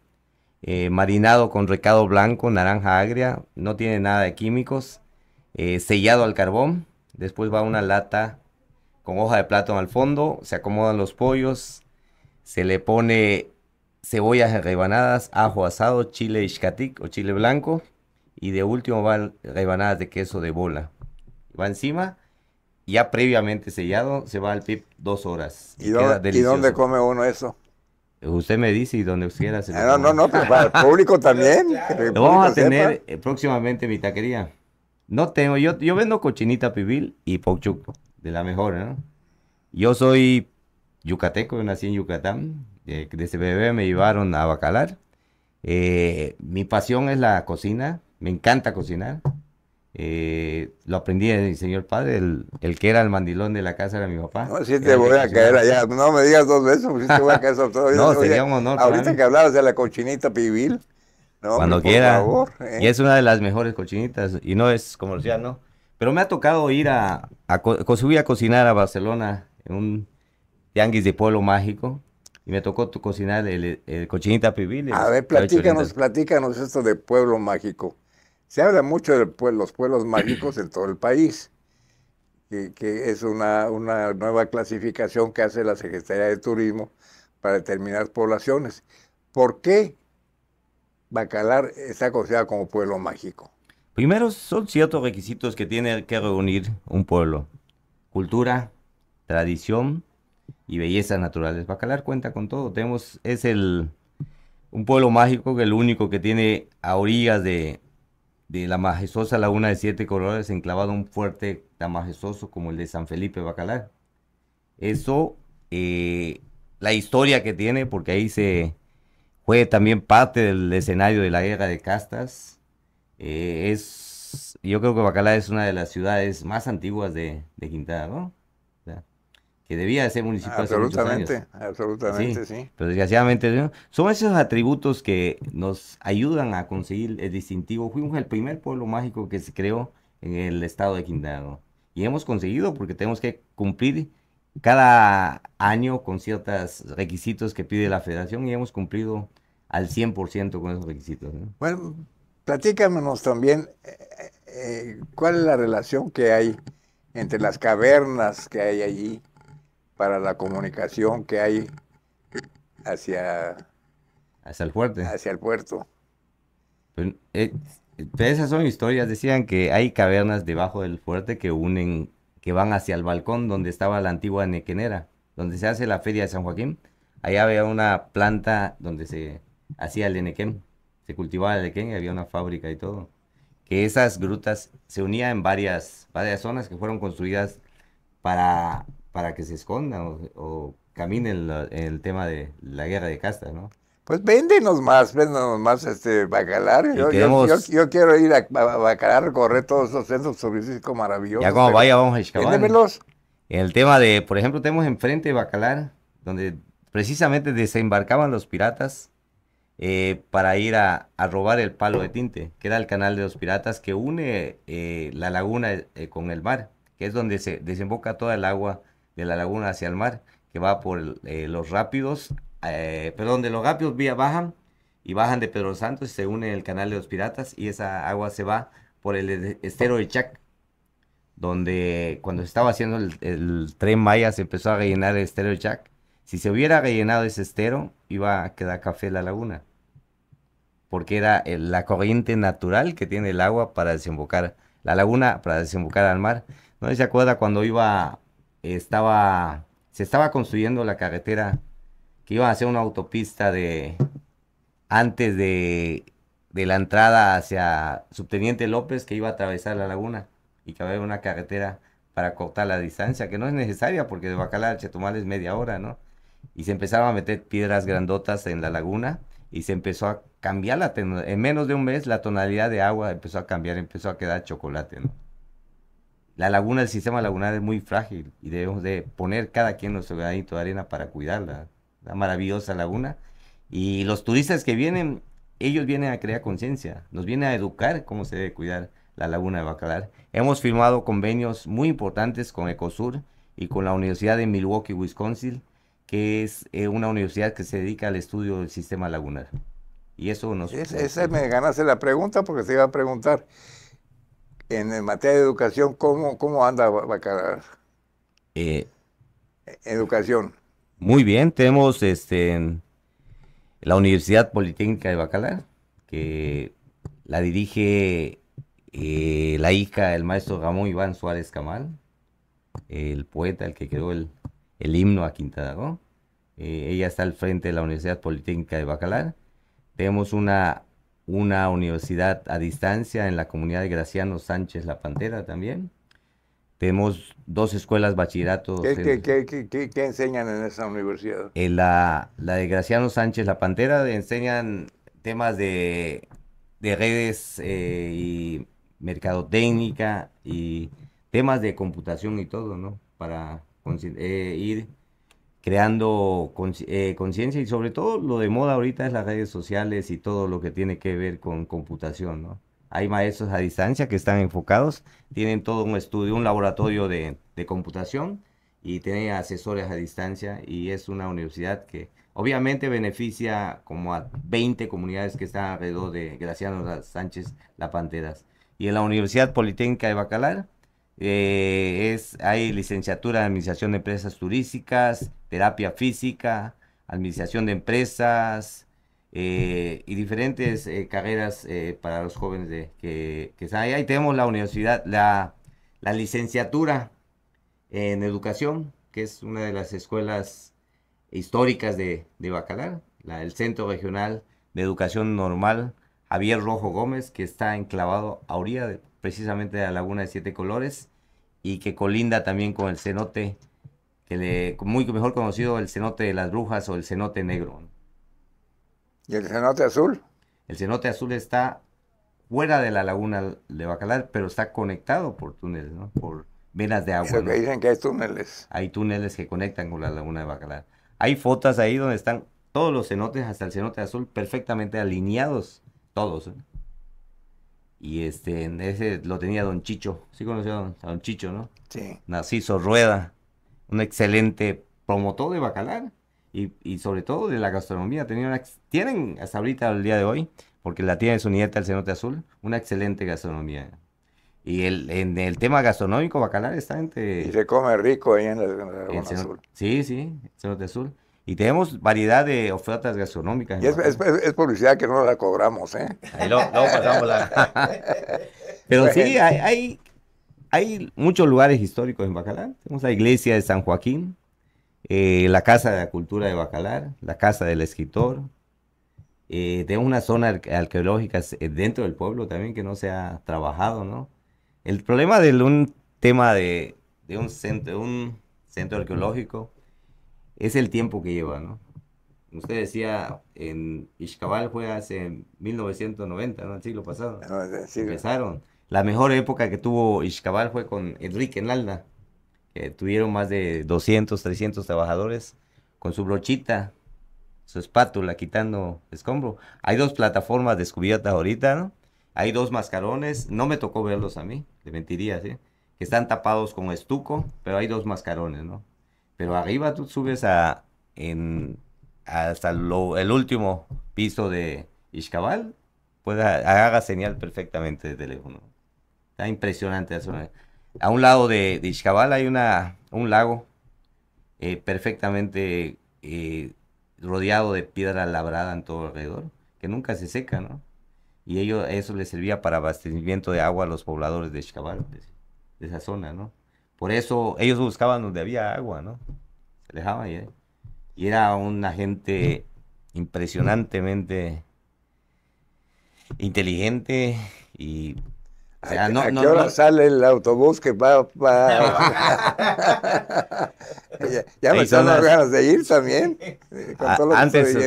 eh, marinado con recado blanco, naranja agria, no tiene nada de químicos, sellado al carbón. Después va una lata con hoja de plátano al fondo, se acomodan los pollos, se le pone cebollas rebanadas, ajo asado, chile ishkatik o chile blanco y de último van rebanadas de queso de bola. Va encima, ya previamente sellado, se va al pip dos horas. ¿Y, dónde, come uno eso? Usted me dice y donde quiera ah, No, no, no, para el público también. vamos a tener eh, próximamente mi taquería. No tengo, yo, yo vendo cochinita pibil y pochuco de la mejor, ¿no? Yo soy yucateco, nací en Yucatán. Eh, desde bebé me llevaron a Bacalar. Eh, mi pasión es la cocina, me encanta cocinar. Eh, lo aprendí del señor padre, el, que era el mandilón de la casa era mi papá. No, si te voy a caer allá, no me digas dos veces, si voy a caer no, Ahorita que hablabas de la cochinita pibil, no, Cuando quiera. ¿eh? Y es una de las mejores cochinitas, y no es comercial, ¿no? Pero me ha tocado ir a, a cocinar a Barcelona en un tianguis de pueblo mágico y me tocó cocinar el, cochinita pibil. A ver, platícanos, platícanos esto de pueblo mágico. Se habla mucho de los pueblos mágicos en todo el país, que, es una, nueva clasificación que hace la Secretaría de Turismo para determinar poblaciones. ¿Por qué Bacalar está considerado como pueblo mágico? Primero, son ciertos requisitos que tiene que reunir un pueblo. Cultura, tradición y bellezas naturales. Bacalar cuenta con todo. Tenemos, es el, un pueblo mágico que el único que tiene a orillas de, de la majestuosa laguna de siete colores enclavado un fuerte tan majestuoso como el de San Felipe Bacalar. Eso, eh, la historia que tiene, porque ahí se fue también parte del escenario de la guerra de castas eh, es, yo creo que Bacalá es una de las ciudades más antiguas de, Quintana, ¿no? que debía ser municipal absolutamente, años. Absolutamente, sí, Pero desgraciadamente, son esos atributos que nos ayudan a conseguir el distintivo. Fuimos el primer pueblo mágico que se creó en el estado de Quintana. Y hemos conseguido porque tenemos que cumplir cada año con ciertos requisitos que pide la federación y hemos cumplido al 100% con esos requisitos. Bueno, platícanos también eh, eh, cuál es la relación que hay entre las cavernas que hay allí para la comunicación que hay hacia, hacia el fuerte. Hacia el puerto. Pues, eh, pues esas son historias, decían que hay cavernas debajo del fuerte que unen, que van hacia el balcón donde estaba la antigua Nequenera, donde se hace la feria de San Joaquín. Allá había una planta donde se hacía el nequen cultivaba de qué, había una fábrica y todo. Que esas grutas se unían en varias, varias zonas que fueron construidas para, para que se escondan o, caminen en el tema de la guerra de castas, ¿no? Pues véndenos más, véndenos más este Bacalar. Yo, yo, quiero ir a, a, Bacalar, recorrer todos esos centros maravillosos. Ya cuando vaya vamos a excavar. El tema de, por ejemplo, tenemos enfrente Bacalar, donde precisamente desembarcaban los piratas eh, para ir a, robar el palo de tinte, que era el canal de los piratas que une eh, la laguna eh, con el mar, que es donde se desemboca toda el agua de la laguna hacia el mar, que va por los rápidos, perdón, de los rápidos vía bajan y bajan de Pedro Santos y se une el canal de los piratas y esa agua se va por el estero de Chac, donde cuando se estaba haciendo el, tren Maya se empezó a rellenar el estero de Chac. Si se hubiera rellenado ese estero, iba a quedar café la laguna porque era eh, la corriente natural que tiene el agua para desembocar, la laguna para desembocar al mar. ¿No se acuerda cuando iba, estaba, se estaba construyendo la carretera que iba a hacer una autopista de, antes de, de la entrada hacia Subteniente López que iba a atravesar la laguna y que había una carretera para cortar la distancia, que no es necesaria porque de Bacalar a Chetumal es media hora, ¿no? Y se empezaron a meter piedras grandotas en la laguna y se empezó a cambiar la en menos de un mes la tonalidad de agua empezó a cambiar, empezó a quedar chocolate, La laguna, el sistema lagunar es muy frágil y debemos de poner cada quien nuestro granito de arena para cuidarla, la maravillosa laguna. Y los turistas que vienen, ellos vienen a crear conciencia, nos vienen a educar cómo se debe cuidar la laguna de Bacalar. Hemos firmado convenios muy importantes con Ecosur y con la Universidad de Milwaukee, Wisconsin, que es eh, una universidad que se dedica al estudio del sistema lagunar. Y eso nos... Es, esa me ganaste la pregunta porque se iba a preguntar en materia de educación, ¿cómo, cómo anda Bacalar? Eh. educación. Muy bien, tenemos este, la Universidad Politécnica de Bacalar, que la dirige eh, la hija del maestro Ramón Iván Suárez Camal, el poeta, el que creó el el himno a Quintana eh, ella está al frente de la Universidad Politécnica de Bacalar. Tenemos una, una universidad a distancia en la comunidad de Graciano Sánchez La Pantera también. Tenemos dos escuelas bachillerato. ¿Qué, enseñan en esa universidad? En eh, la, de Graciano Sánchez La Pantera enseñan temas de, redes eh, y mercadotecnia y temas de computación y todo, ¿no? Para eh, ir creando eh, conciencia y sobre todo lo de moda ahorita es las redes sociales y todo lo que tiene que ver con computación, ¿no? Hay maestros a distancia que están enfocados, tienen todo un estudio, un laboratorio de, computación y tienen asesores a distancia y es una universidad que obviamente beneficia como a 20 comunidades que están alrededor de Graciano Sánchez La Panteras. Y en la Universidad Politécnica de Bacalar, eh, es, hay licenciatura en Administración de Empresas Turísticas, Terapia Física, Administración de Empresas eh, y diferentes eh, carreras para los jóvenes de, que, están ahí. tenemos la universidad, la, licenciatura en Educación, que es una de las escuelas históricas de, de Bacalar, el Centro Regional de Educación Normal Javier Rojo Gómez, que está enclavado a orilla de, precisamente a la Laguna de Siete Colores y que colinda también con el cenote, que le, muy mejor conocido el cenote de las brujas o el cenote negro. ¿Y el cenote azul? El cenote azul está fuera de la laguna de Bacalar, pero está conectado por túneles, por venas de agua. dicen que hay túneles. Hay túneles que conectan con la laguna de Bacalar. Hay fotos ahí donde están todos los cenotes, hasta el cenote azul, perfectamente alineados, todos. ¿eh? Y este, ese lo tenía Don Chicho. Sí conoció a Don, Chicho, ¿no? Sí. Narciso Rueda, un excelente promotor de Bacalar. Y, sobre todo de la gastronomía. tienen hasta ahorita, al día de hoy, porque la tiene su nieta, el cenote azul, una excelente gastronomía. Y el, en el tema gastronómico, Bacalar está entre... Y se come rico ahí en el cenote, Azul. Sí, sí, el Cenote Azul. Y tenemos variedad de ofertas gastronómicas. es, publicidad que no la cobramos, ¿eh? Ahí pasamos la... Pero sí, hay, hay, muchos lugares históricos en Bacalar. Tenemos la iglesia de San Joaquín, eh, la Casa de la Cultura de Bacalar, la Casa del Escritor. Eh, tenemos una zona arqueológica eh, dentro del pueblo también que no se ha trabajado, ¿no? El problema de un tema de, de un centro, un centro arqueológico es el tiempo que lleva, ¿no? Usted decía, en Ixcabal fue hace 1990, ¿no? El siglo pasado. Ah, Empezaron. La mejor época que tuvo Ixcabal fue con Enrique Nalda. que tuvieron más de 200, 300 trabajadores con su brochita, su espátula quitando escombro. Hay dos plataformas descubiertas ahorita, ¿no? Hay dos mascarones, no me tocó verlos a mí, le mentiría, ¿sí? Que están tapados con estuco, pero hay dos mascarones, ¿no? Pero arriba tú subes a, hasta el último piso de Ixcabal, puedes, haga señal perfectamente de teléfono. Está impresionante zona. ¿eh? A un lado de, hay una, un lago eh, perfectamente eh, rodeado de piedra labrada en todo alrededor, que nunca se seca, ¿no? Y ello, eso le servía para abastecimiento de agua a los pobladores de Ixcabal, de esa zona, ¿no? Por eso ellos buscaban donde había agua, ¿no? Se alejaban y, y era una gente impresionantemente inteligente y... O sale el autobús que va ya, me están las ganas de ir también. Eh, antes,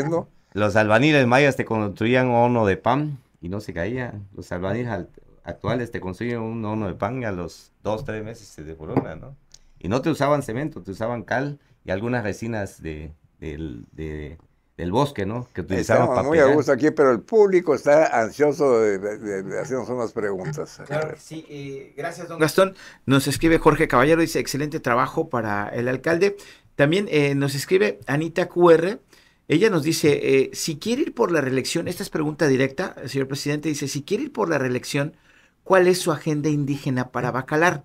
los albaniles mayas te construían horno de pan y no se caía. Los albaniles actuales te consiguen un horno de pan a los dos, tres meses de corona, ¿no? Y no te usaban cemento, te usaban cal y algunas resinas de, del bosque, ¿no? Que utilizaban Estamos muy a gusto aquí, pero el público está ansioso de, hacernos unas preguntas. Claro, sí, eh, gracias, don Gastón. Nos escribe Jorge Caballero, dice, excelente trabajo para el alcalde. También eh, nos escribe Anita QR. Ella nos dice, eh, si quiere ir por la reelección, esta es pregunta directa, señor presidente, dice, si quiere ir por la reelección, cuál es su agenda indígena para Bacalar.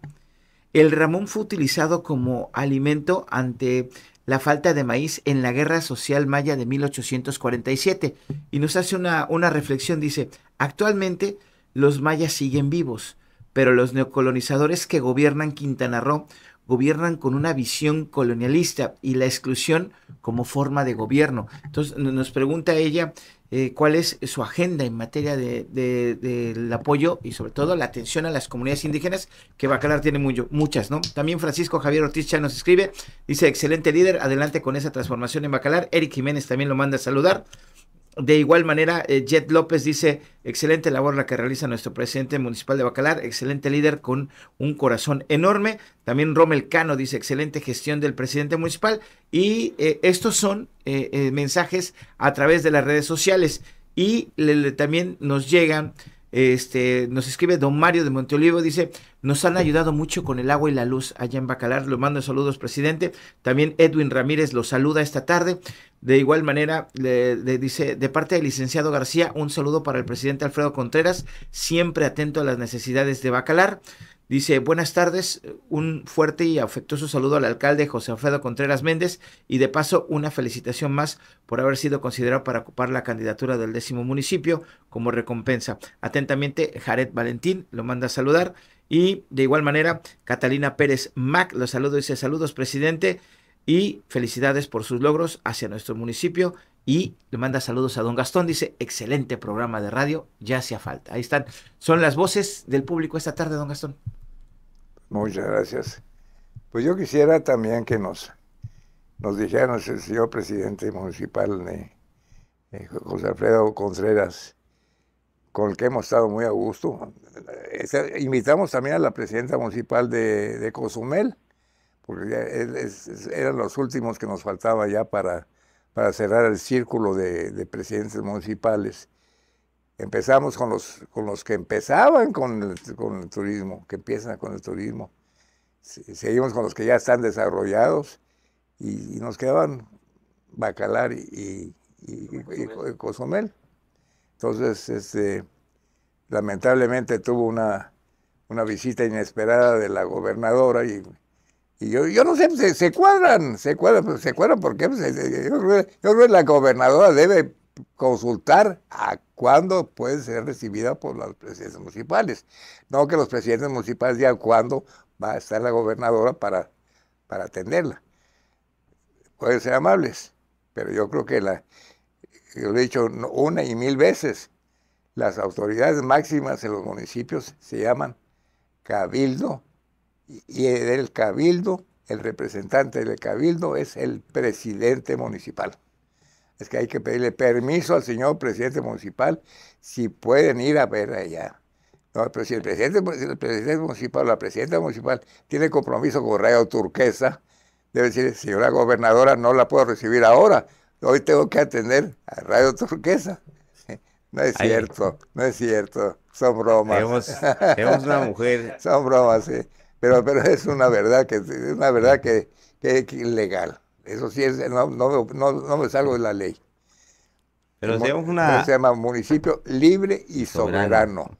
El ramón fue utilizado como alimento ante la falta de maíz en la Guerra Social Maya de 1847 y nos hace una, reflexión, dice, actualmente los mayas siguen vivos, pero los neocolonizadores que gobiernan Quintana Roo gobiernan con una visión colonialista y la exclusión como forma de gobierno. Entonces nos pregunta ella eh, cuál es su agenda en materia del de, de, apoyo y sobre todo la atención a las comunidades indígenas, que Bacalar tiene muchas, ¿no? También Francisco Javier Ortiz ya nos escribe, dice, excelente líder, adelante con esa transformación en Bacalar. Eric Jiménez también lo manda a saludar. De igual manera, eh, Jet López dice, excelente labor la que realiza nuestro presidente municipal de Bacalar, excelente líder con un corazón enorme. También Romel Cano dice, excelente gestión del presidente municipal. Y eh, estos son eh, mensajes a través de las redes sociales. Y también nos llegan este, nos escribe don Mario de Monteolivo, dice, nos han ayudado mucho con el agua y la luz allá en Bacalar, lo mando saludos, presidente. También Edwin Ramírez lo saluda esta tarde. De igual manera, le, dice, de parte del licenciado García, un saludo para el presidente Alfredo Contreras, siempre atento a las necesidades de Bacalar. Dice, buenas tardes, un fuerte y afectuoso saludo al alcalde José Alfredo Contreras Méndez y de paso una felicitación más por haber sido considerado para ocupar la candidatura del décimo municipio como recompensa. Atentamente, Jared Valentín lo manda a saludar y de igual manera, Catalina Pérez Mac lo saluda y dice saludos, presidente, y felicidades por sus logros hacia nuestro municipio y le manda saludos a don Gastón, dice, excelente programa de radio, ya hacía falta. Ahí están, son las voces del público esta tarde, don Gastón. Muchas gracias. Pues yo quisiera también que nos, nos dijera el señor presidente municipal, José Alfredo Contreras, con el que hemos estado muy a gusto. invitamos también a la presidenta municipal de, Cozumel, porque eran los últimos que nos faltaba ya para, para cerrar el círculo de, de presidentes municipales. Empezamos con los, con los que empezaban con el, con el turismo, que empiezan con el turismo. Seguimos con los que ya están desarrollados y, nos quedaban Bacalar y, y, Cozumel. Entonces, este, lamentablemente tuvo una, una visita inesperada de la gobernadora y, y yo, no sé, se, cuadran, se cuadran, se cuadran porque pues, eh, eh, yo creo que la gobernadora debe consultar a cuándo puede ser recibida por las presidencias municipales. No que los presidentes municipales digan cuándo va a estar la gobernadora para, para atenderla. Pueden ser amables, pero yo creo que la, lo he dicho una y mil veces, las autoridades máximas en los municipios se llaman cabildo y del cabildo, el representante del cabildo es el presidente municipal es que hay que pedirle permiso al señor presidente municipal si pueden ir a ver allá. No, pero si el presidente, presidente municipal, la presidenta municipal tiene compromiso con Radio Turquesa, debe decir, señora gobernadora, no la puedo recibir ahora, hoy tengo que atender a Radio Turquesa. No es cierto, no es cierto, son bromas. Tenemos, una mujer. son bromas, sí. Pero, pero es una verdad que es una verdad que es ilegal. Eso sí, es, no, no, me salgo de la ley. Pero tenemos una... Se llama municipio libre y soberano.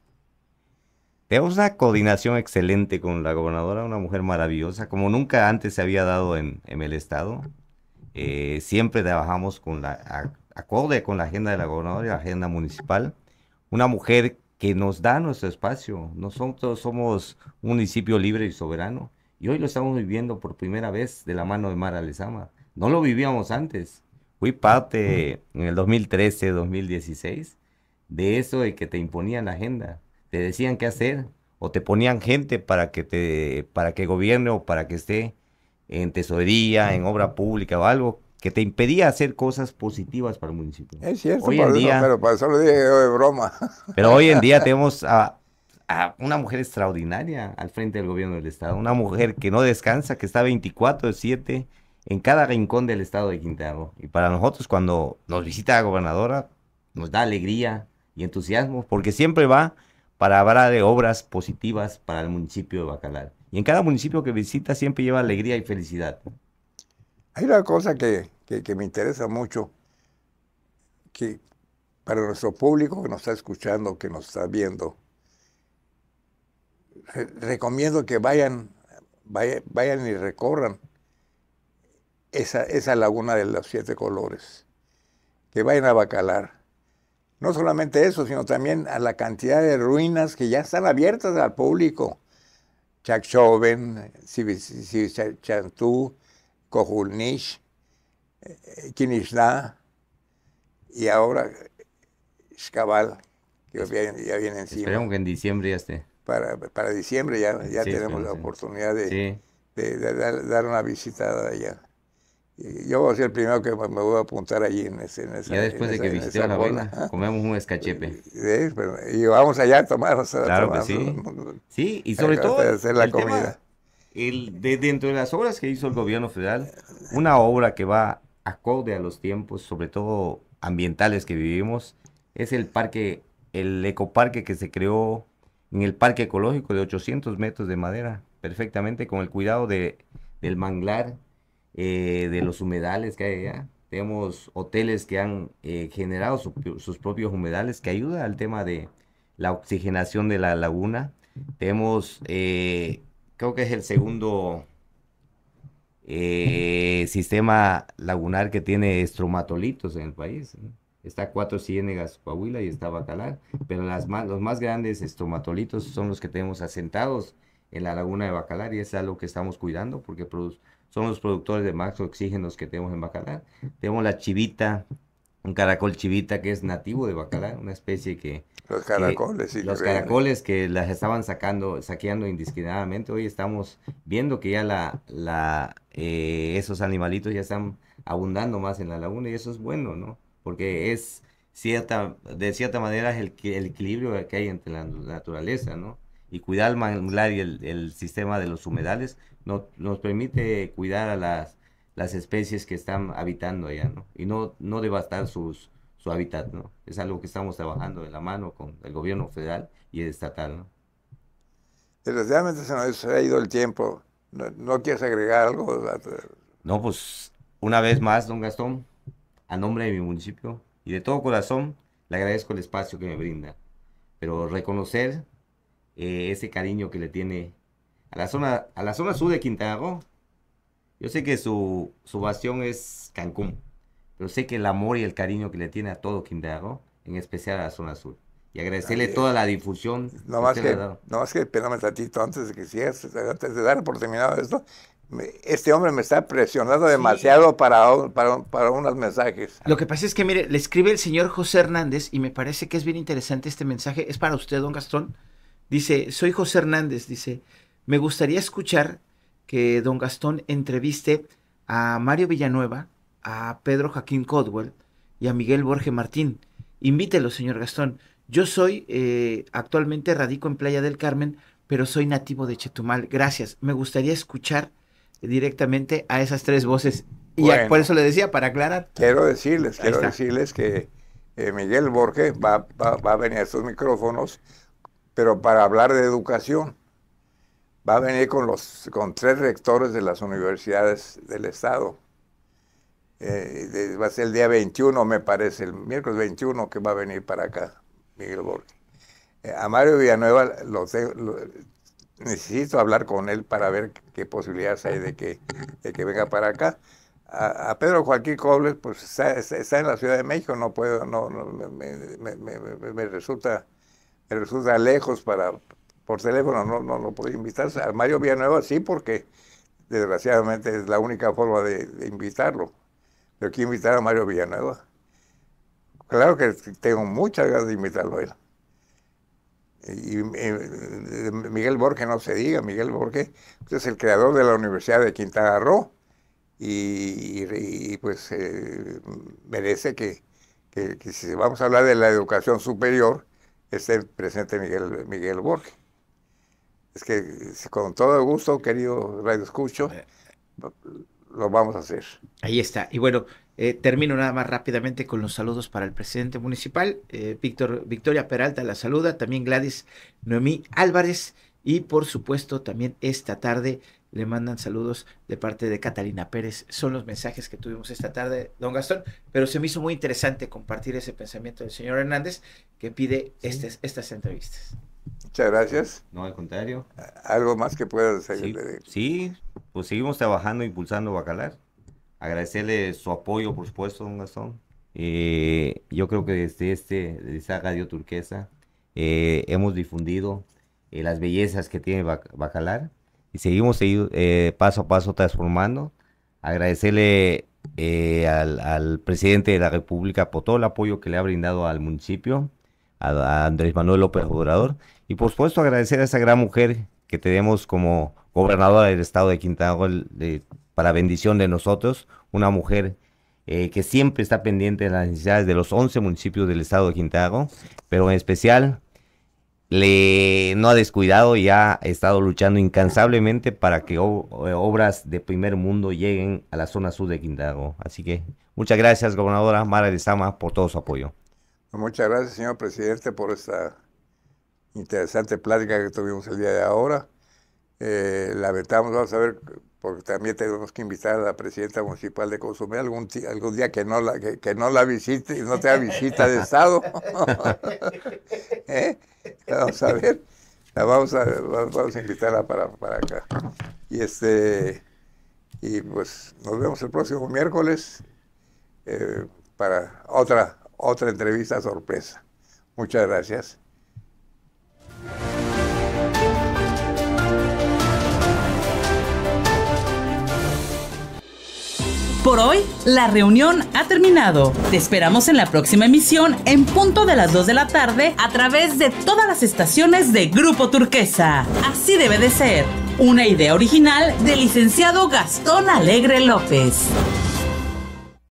Tenemos una coordinación excelente con la gobernadora, una mujer maravillosa, como nunca antes se había dado en, el Estado. Eh, siempre trabajamos con la, acorde con la agenda de la gobernadora y la agenda municipal. Una mujer que nos da nuestro espacio. Nosotros somos un municipio libre y soberano. Y hoy lo estamos viviendo por primera vez de la mano de Mara Lezama. No lo vivíamos antes. Fui parte en el 2013, 2016 de eso de que te imponían la agenda. Te decían qué hacer o te ponían gente para que, te, para que gobierne o para que esté en tesorería, en obra pública o algo que te impedía hacer cosas positivas para el municipio. Es cierto, pero para eso lo dije de broma. Pero hoy en día tenemos a una mujer extraordinaria al frente del gobierno del Estado, una mujer que no descansa, que está 24-7 en cada rincón del Estado de Quintana Y para nosotros cuando nos visita la gobernadora, nos da alegría y entusiasmo, porque siempre va para hablar de obras positivas para el municipio de Bacalar. Y en cada municipio que visita siempre lleva alegría y felicidad. Hay una cosa que, que me interesa mucho, que para nuestro público que nos está escuchando, que nos está viendo, recomiendo que vayan, vayan y recorran esa, laguna de los siete colores, que vayan a Bacalar. No solamente eso, sino también a la cantidad de ruinas que ya están abiertas al público. Chakchoven, Chantú, Cojulnish, Kinishna eh, eh, y ahora Xcabal, que ya encima. Esperemos que en diciembre ya esté para, para diciembre ya, ya tenemos la oportunidad de, de, dar, una visitada allá. yo voy a ser el primero que me voy a apuntar allí en, esa, Ya después de que visité la vaina, ¿ah? comemos un escachepe. Eh, eh, eh, y vamos allá a tomar. claro que sí. Sí, y sobre todo. hacer la comida. el, de dentro de las obras que hizo el gobierno federal, una obra que va acorde a los tiempos, sobre todo ambientales que vivimos, es el parque, el ecoparque que se creó en el parque ecológico de 800 metros de madera, perfectamente con el cuidado de, del manglar, eh, de los humedales que hay allá. Tenemos hoteles que han eh, generado sus propios humedales que ayuda al tema de la oxigenación de la laguna. Tenemos, eh, creo que es el segundo sistema lagunar que tiene estromatolitos en el país está Cuatro Ciénegas, Coahuila y está Bacalar, pero las los más grandes estomatolitos son los que tenemos asentados en la laguna de Bacalar y es algo que estamos cuidando porque son los productores de más oxígenos que tenemos en Bacalar. Tenemos la chivita, un caracol chivita que es nativo de Bacalar, una especie que... Los caracoles, Los caracoles que las estaban sacando, saqueando indiscriminadamente. Hoy estamos viendo que ya la eh, esos animalitos ya están abundando más en la laguna y eso es bueno, ¿no? porque es cierta, de cierta manera el, el equilibrio que hay entre la naturaleza, ¿no? Y cuidar el manglar y el, sistema de los humedales no, nos permite cuidar a las, las especies que están habitando allá, ¿no? Y no, no devastar sus, su hábitat, ¿no? Es algo que estamos trabajando de la mano con el gobierno federal y el estatal, ¿no? Desgraciadamente se nos ha ido el tiempo. no quieres agregar algo? No, pues una vez más, don Gastón, a nombre de mi municipio y de todo corazón le agradezco el espacio que me brinda. Pero reconocer eh, ese cariño que le tiene a la zona, a la zona sur de Quintana Roo. Yo sé que su, su bastión es Cancún, pero sé que el amor y el cariño que le tiene a todo Quintana Roo, en especial a la zona sur. Y agradecerle toda la difusión. No más, que, no más que, antes de que cierres, antes de dar por terminado esto, este hombre me está presionando demasiado para, para, unos mensajes. Lo que pasa es que, mire, le escribe el señor José Hernández y me parece que es bien interesante este mensaje. Es para usted, don Gastón. Dice, soy José Hernández, dice, me gustaría escuchar que don Gastón entreviste a Mario Villanueva, a Pedro Joaquín Codwell y a Miguel Borges Martín. Invítelo, señor Gastón. Yo soy, eh, actualmente radico en Playa del Carmen, pero soy nativo de Chetumal. Gracias. Me gustaría escuchar directamente a esas tres voces. Y por eso le decía, para aclarar. Quiero decirles, quiero decirles que eh, Miguel Borges va, a venir a estos micrófonos, pero para hablar de educación. Va a venir con, los, con tres rectores de las universidades del Estado. Eh, va a ser el día 21, me parece, el miércoles 21 que va a venir para acá Miguel Borges. Eh, a Mario Villanueva lo, tengo necesito hablar con él para ver qué posibilidades hay de que, venga para acá. A, Pedro Joaquín Cobles, pues está, en la Ciudad de México, no puedo, no, no me, resulta me resulta lejos para por teléfono, no, no, puedo invitar. A Mario Villanueva sí, porque desgraciadamente es la única forma de, invitarlo. Pero quiero invitar a Mario Villanueva. Claro que tengo muchas ganas de invitarlo a él. Y, eh, eh, Miguel Borges no se diga, Miguel Borges pues, es el creador de la Universidad de Quintana Roo y, pues eh, merece que, si vamos a hablar de la educación superior esté presente Miguel, Miguel Borges. Es que con todo gusto, querido Radio Escucho, lo vamos a hacer. Ahí está. Y bueno, eh, termino nada más rápidamente con los saludos para el presidente municipal, eh, Víctor, Victoria Peralta la saluda, también Gladys Noemí Álvarez y por supuesto también esta tarde le mandan saludos de parte de Catalina Pérez. Son los mensajes que tuvimos esta tarde, don Gastón, pero se me hizo muy interesante compartir ese pensamiento del señor Hernández que pide estas, estas entrevistas. Muchas gracias. No, al contrario. ¿Algo más que puedas decirle. Sí, sí, pues seguimos trabajando, impulsando Bacalar agradecerle su apoyo, por supuesto, don Gastón. Eh, yo creo que desde este, esta radio turquesa eh, hemos difundido eh, las bellezas que tiene Bacalar y seguimos paso a paso transformando. Agradecerle al, presidente de la República por todo el apoyo que le ha brindado al municipio, a, Andrés Manuel López Obrador, y por supuesto agradecer a esa gran mujer que tenemos como gobernadora del estado de Quintana Roo, de, para bendición de nosotros, una mujer eh, que siempre está pendiente de las necesidades de los 11 municipios del estado de Quintago, pero en especial le no ha descuidado y ha estado luchando incansablemente para que eh, obras de primer mundo lleguen a la zona sur de Quintago. Así que muchas gracias, gobernadora Mara de Sama, por todo su apoyo. Muchas gracias, señor presidente, por esta interesante plática que tuvimos el día de ahora. Eh, la verdad vamos a ver porque también tenemos que invitar a la presidenta municipal de Consumir algún, día, algún día que no la, que, no la visite y no tenga visita de Estado. ¿Eh? Vamos a ver, la vamos a, invitarla para, acá. Y, este, y pues nos vemos el próximo miércoles eh, para otra, otra entrevista sorpresa. Muchas gracias. Por hoy, la reunión ha terminado. Te esperamos en la próxima emisión en punto de las 2 de la tarde a través de todas las estaciones de Grupo Turquesa. Así debe de ser. Una idea original del licenciado Gastón Alegre López.